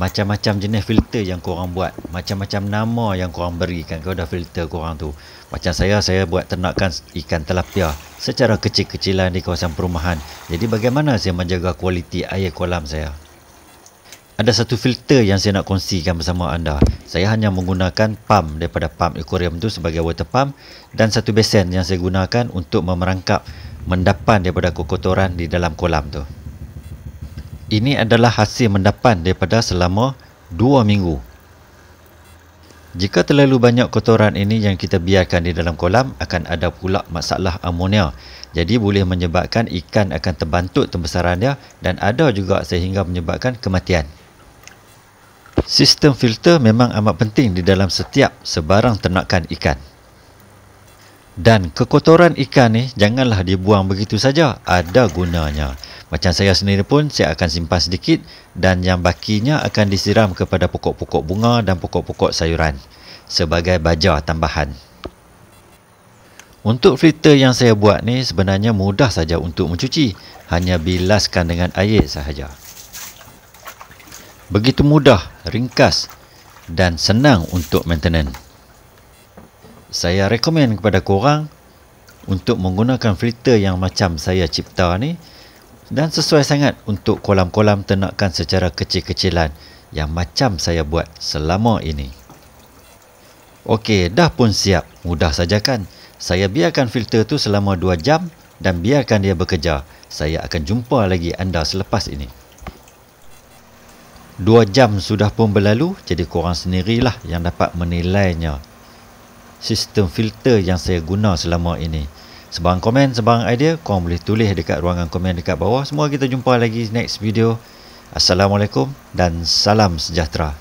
macam-macam jenis filter yang kau korang buat macam-macam nama yang kau korang berikan kepada filter kau korang tu macam saya, saya buat ternakan ikan telapia secara kecil-kecilan di kawasan perumahan jadi bagaimana saya menjaga kualiti air kolam saya ada satu filter yang saya nak kongsikan bersama anda saya hanya menggunakan pam daripada pam aquarium tu sebagai water pam dan satu besen yang saya gunakan untuk memerangkap mendapan daripada kotoran di dalam kolam tu ini adalah hasil mendapan daripada selama 2 minggu. Jika terlalu banyak kotoran ini yang kita biarkan di dalam kolam, akan ada pula masalah amonia. Jadi boleh menyebabkan ikan akan terbantut terbesarannya dan ada juga sehingga menyebabkan kematian. Sistem filter memang amat penting di dalam setiap sebarang ternakan ikan dan kekotoran ikan ni janganlah dibuang begitu saja ada gunanya macam saya sendiri pun saya akan simpan sedikit dan yang bakinya akan disiram kepada pokok-pokok bunga dan pokok-pokok sayuran sebagai baja tambahan untuk filter yang saya buat ni sebenarnya mudah saja untuk mencuci hanya bilaskan dengan air sahaja begitu mudah ringkas dan senang untuk maintenance saya rekomen kepada korang untuk menggunakan filter yang macam saya cipta ni dan sesuai sangat untuk kolam-kolam ternakan secara kecil-kecilan yang macam saya buat selama ini. Okey, dah pun siap. Mudah saja kan? Saya biarkan filter tu selama 2 jam dan biarkan dia bekerja. Saya akan jumpa lagi anda selepas ini. 2 jam sudah pun berlalu, jadi korang sendirilah yang dapat menilainya sistem filter yang saya guna selama ini. Sebarang komen, sebarang idea, korang boleh tulis dekat ruangan komen dekat bawah. Semua kita jumpa lagi next video. Assalamualaikum dan salam sejahtera.